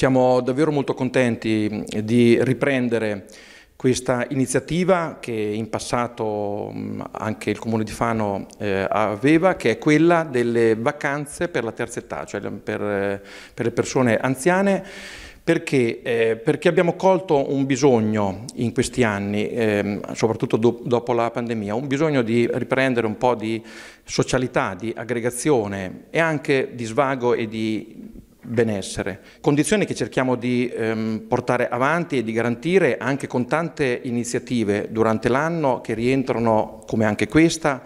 Siamo davvero molto contenti di riprendere questa iniziativa che in passato anche il Comune di Fano eh, aveva, che è quella delle vacanze per la terza età, cioè ehm, eh, per, le persone anziane, perché? Eh, perché? abbiamo colto un bisogno in questi anni, eh, soprattutto do dopo la pandemia, un bisogno di riprendere un po' di socialità, di aggregazione e anche di svago e di benessere, condizioni che cerchiamo di ehm, portare avanti e di garantire anche con tante iniziative durante l'anno che rientrano, come anche questa,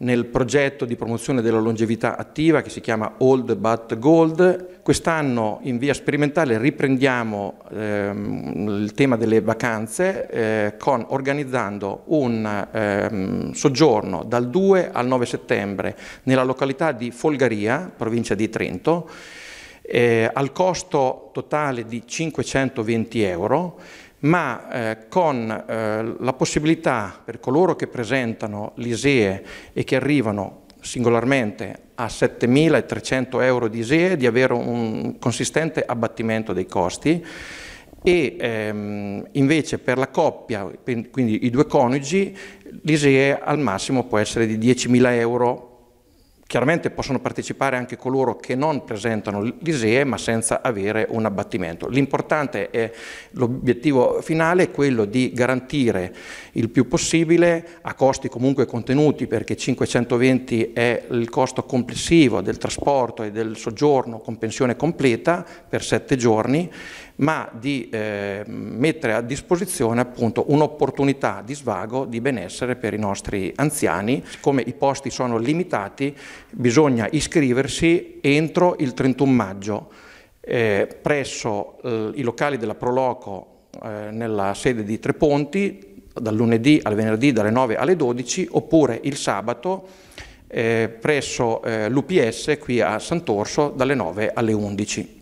nel progetto di promozione della longevità attiva che si chiama Old But Gold. Quest'anno in via sperimentale riprendiamo ehm, il tema delle vacanze eh, con, organizzando un ehm, soggiorno dal 2 al 9 settembre nella località di Folgaria, provincia di Trento, eh, al costo totale di 520 euro, ma eh, con eh, la possibilità per coloro che presentano l'ISEE e che arrivano singolarmente a 7.300 euro di ISEE di avere un consistente abbattimento dei costi e ehm, invece per la coppia, quindi i due coniugi, l'ISEE al massimo può essere di 10.000 euro Chiaramente possono partecipare anche coloro che non presentano l'ISEE ma senza avere un abbattimento. L'importante è l'obiettivo finale è quello di garantire il più possibile a costi comunque contenuti perché 520 è il costo complessivo del trasporto e del soggiorno con pensione completa per sette giorni ma di eh, mettere a disposizione appunto un'opportunità di svago, di benessere per i nostri anziani. Come i posti sono limitati, bisogna iscriversi entro il 31 maggio eh, presso eh, i locali della Proloco eh, nella sede di Treponti dal lunedì al venerdì dalle 9 alle 12 oppure il sabato eh, presso eh, l'UPS qui a Sant'Orso dalle 9 alle 11.